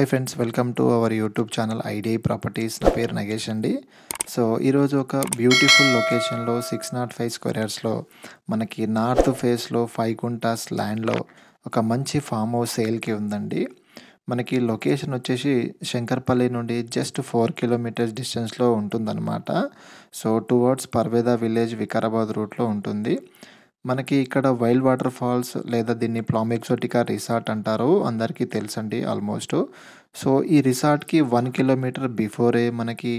hi friends welcome to our YouTube channel IDI properties నా పేరు నగేష్ అండి సో ఈరోజు ఒక బ్యూటిఫుల్ లొకేషన్లో సిక్స్ నాట్ ఫైవ్ స్క్వేర్స్లో మనకి నార్త్ ఫేస్లో ఫైవ్ గుంటాస్ ల్యాండ్లో ఒక మంచి ఫామ్ హౌస్ సేల్కి ఉందండి మనకి లొకేషన్ వచ్చేసి శంకర్పల్లి నుండి జస్ట్ ఫోర్ కిలోమీటర్స్ డిస్టెన్స్లో ఉంటుందన్నమాట so towards Parveda village Vikarabad రూట్లో ఉంటుంది మనకి ఇక్కడ వైల్డ్ వాటర్ ఫాల్స్ లేదా దీన్ని ప్లామ్ ఎక్సోటికా రిసార్ట్ అంటారు అందరికీ తెలుసండి ఆల్మోస్ట్ సో ఈ రిసార్ట్కి వన్ కిలోమీటర్ బిఫోరే మనకి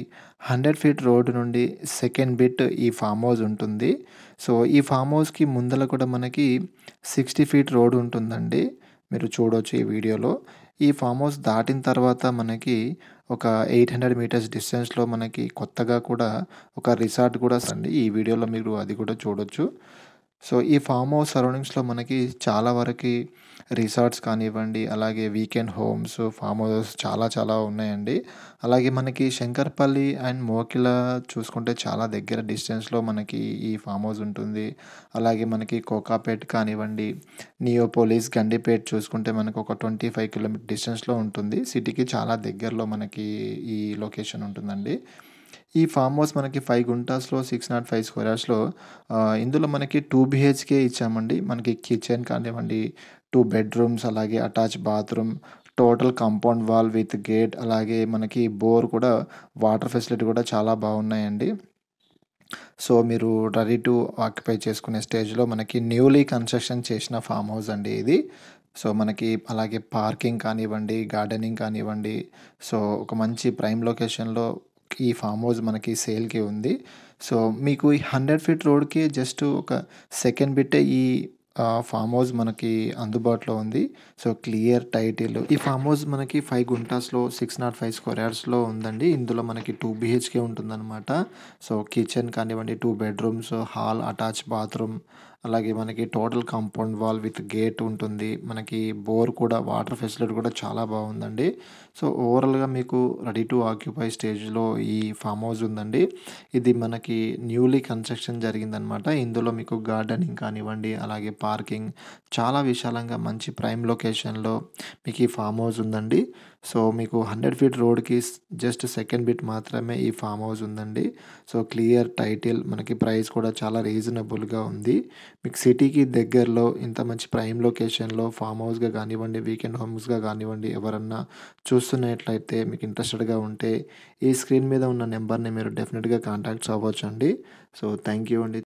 హండ్రెడ్ ఫీట్ రోడ్ నుండి సెకండ్ బిట్ ఈ ఫామ్ హౌస్ ఉంటుంది సో ఈ ఫామ్ హౌస్కి ముందల కూడా మనకి సిక్స్టీ ఫీట్ రోడ్ ఉంటుందండి మీరు చూడవచ్చు ఈ వీడియోలో ఈ ఫామ్ హౌస్ దాటిన తర్వాత మనకి ఒక ఎయిట్ హండ్రెడ్ మీటర్స్ డిస్టెన్స్లో మనకి కొత్తగా కూడా ఒక రిసార్ట్ కూడా అండి ఈ వీడియోలో మీరు అది కూడా చూడొచ్చు సో ఈ ఫామ్ హౌస్ సరౌండింగ్స్లో మనకి చాలా వరకు రిసార్ట్స్ కానివ్వండి అలాగే వీకెండ్ హోమ్స్ ఫామ్ హౌసెస్ చాలా చాలా ఉన్నాయండి అలాగే మనకి శంకర్పల్లి అండ్ మోకిల చూసుకుంటే చాలా దగ్గర డిస్టెన్స్లో మనకి ఈ ఫామ్ హౌస్ ఉంటుంది అలాగే మనకి కోకాపేట్ కానివ్వండి నియోపోలిస్ గండిపేట్ చూసుకుంటే మనకు ఒక ట్వంటీ ఫైవ్ కిలోమీటర్ డిస్టెన్స్లో ఉంటుంది సిటీకి చాలా దగ్గరలో మనకి ఈ లొకేషన్ ఉంటుందండి ఈ ఫామ్ హౌస్ మనకి ఫైవ్ గుంటాస్లో సిక్స్ నాట్ ఫైవ్ స్క్వేర్ ఇందులో మనకి టూ బిహెచ్కే ఇచ్చామండి మనకి కిచెన్ కానివ్వండి టూ బెడ్రూమ్స్ అలాగే attach bathroom total compound wall with gate అలాగే మనకి బోర్ కూడా వాటర్ ఫెసిలిటీ కూడా చాలా బాగున్నాయండి సో మీరు రెడీ టు ఆక్యుపై చేసుకునే స్టేజ్లో మనకి న్యూలీ కన్స్ట్రక్షన్ చేసిన ఫామ్ హౌస్ అండి ఇది సో మనకి అలాగే పార్కింగ్ కానివ్వండి గార్డెనింగ్ కానివ్వండి సో ఒక మంచి ప్రైమ్ లొకేషన్లో ఈ ఫామ్ హౌస్ మనకి సేల్కి ఉంది సో మీకు ఈ హండ్రెడ్ ఫీట్ రోడ్కి జస్ట్ ఒక సెకండ్ బిట్టే ఈ ఫామ్ హౌస్ మనకి అందుబాటులో ఉంది సో క్లియర్ టైటిల్ ఈ ఫామ్ హౌస్ మనకి ఫైవ్ గుంటాస్లో సిక్స్ నాట్ ఫైవ్ స్క్వేర్ యార్డ్స్లో ఉందండి ఇందులో మనకి టూ బీహెచ్కే ఉంటుందన్నమాట సో కిచెన్ కానివ్వండి two bedrooms hall attach bathroom అలాగే మనకి total compound wall with gate ఉంటుంది మనకి బోర్ కూడా వాటర్ ఫెసిలిటీ కూడా చాలా బాగుందండి సో ఓవరాల్గా మీకు రెడీ టు ఆక్యుపై స్టేజ్లో ఈ ఫామ్ హౌస్ ఉందండి ఇది మనకి న్యూలీ కన్స్ట్రక్షన్ జరిగిందనమాట ఇందులో మీకు గార్డెనింగ్ కానివ్వండి అలాగే పార్కింగ్ చాలా విశాలంగా మంచి ప్రైమ్ లొకేషన్లో మీకు ఈ ఫామ్ హౌస్ ఉందండి సో మీకు హండ్రెడ్ ఫీట్ రోడ్కి జస్ట్ సెకండ్ బిట్ మాత్రమే ఈ ఫామ్ హౌస్ ఉందండి సో క్లియర్ టైటిల్ మనకి ప్రైస్ కూడా చాలా రీజనబుల్గా ఉంది మీకు సిటీకి దగ్గరలో ఇంత మంచి ప్రైమ్ లొకేషన్లో ఫామ్ హౌస్గా కానివ్వండి వీకెండ్ హోమ్స్గా కానివ్వండి ఎవరన్నా చూస్తున్నట్లయితే మీకు ఇంట్రెస్టెడ్గా ఉంటే ఈ స్క్రీన్ మీద ఉన్న నెంబర్ని మీరు డెఫినెట్గా కాంటాక్ట్స్ అవ్వచ్చు అండి సో థ్యాంక్ యూ అండి